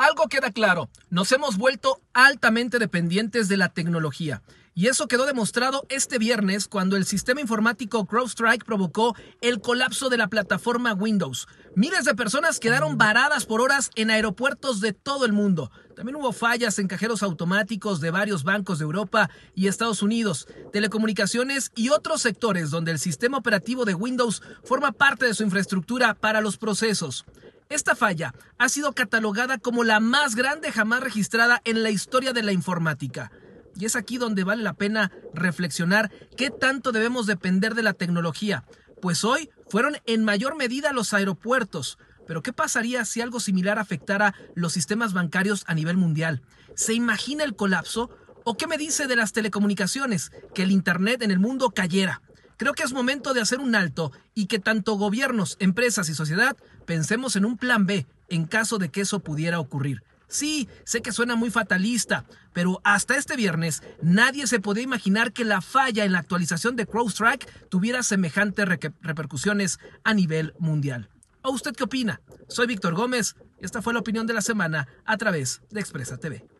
Algo queda claro, nos hemos vuelto altamente dependientes de la tecnología. Y eso quedó demostrado este viernes cuando el sistema informático CrowdStrike provocó el colapso de la plataforma Windows. Miles de personas quedaron varadas por horas en aeropuertos de todo el mundo. También hubo fallas en cajeros automáticos de varios bancos de Europa y Estados Unidos, telecomunicaciones y otros sectores donde el sistema operativo de Windows forma parte de su infraestructura para los procesos. Esta falla ha sido catalogada como la más grande jamás registrada en la historia de la informática. Y es aquí donde vale la pena reflexionar qué tanto debemos depender de la tecnología, pues hoy fueron en mayor medida los aeropuertos. Pero ¿qué pasaría si algo similar afectara los sistemas bancarios a nivel mundial? ¿Se imagina el colapso? ¿O qué me dice de las telecomunicaciones? Que el Internet en el mundo cayera. Creo que es momento de hacer un alto y que tanto gobiernos, empresas y sociedad pensemos en un plan B en caso de que eso pudiera ocurrir. Sí, sé que suena muy fatalista, pero hasta este viernes nadie se podía imaginar que la falla en la actualización de CrowdStrike tuviera semejantes repercusiones a nivel mundial. ¿A usted qué opina? Soy Víctor Gómez y esta fue la opinión de la semana a través de Expresa TV.